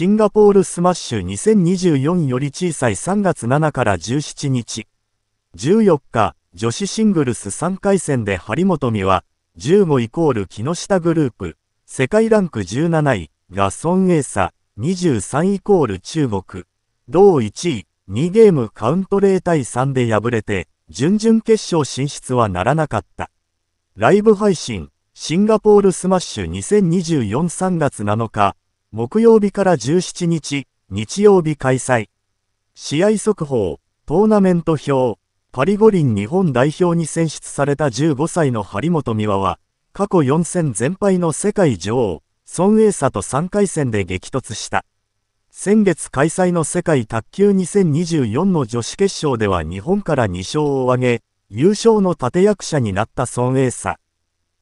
シンガポールスマッシュ2024より小さい3月7から17日。14日、女子シングルス3回戦で張本美は、15イコール木下グループ、世界ランク17位、が孫エーサ、23イコール中国、同1位、2ゲームカウント0対3で敗れて、準々決勝進出はならなかった。ライブ配信、シンガポールスマッシュ20243月7日、木曜日から17日、日曜日開催。試合速報、トーナメント表、パリ五輪日本代表に選出された15歳の張本美和は、過去4戦全敗の世界女王、孫エイサと3回戦で激突した。先月開催の世界卓球2024の女子決勝では日本から2勝を挙げ、優勝の立役者になった孫エイサ。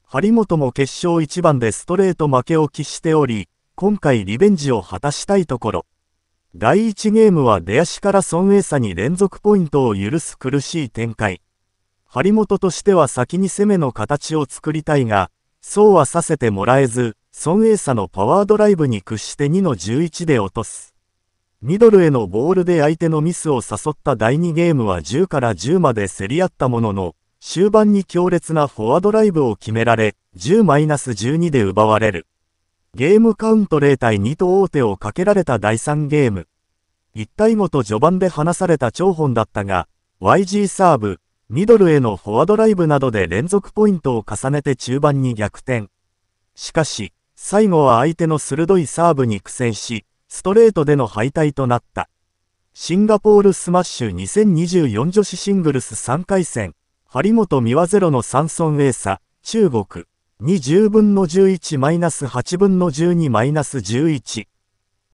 張本も決勝1番でストレート負けを喫しており、今回リベンジを果たしたいところ。第1ゲームは出足から孫エサに連続ポイントを許す苦しい展開。張本としては先に攻めの形を作りたいが、そうはさせてもらえず、孫エサのパワードライブに屈して2の11で落とす。ミドルへのボールで相手のミスを誘った第2ゲームは10から10まで競り合ったものの、終盤に強烈なフォアドライブを決められ、10-12で奪われる。ゲームカウント0対2と王手をかけられた第3ゲーム。1対5と序盤で離された張本だったが、YG サーブ、ミドルへのフォアドライブなどで連続ポイントを重ねて中盤に逆転。しかし、最後は相手の鋭いサーブに苦戦し、ストレートでの敗退となった。シンガポールスマッシュ2024女子シングルス3回戦、張本美和ゼロの3村エーサ、中国。20分の11マイナス8分の12マイナス11。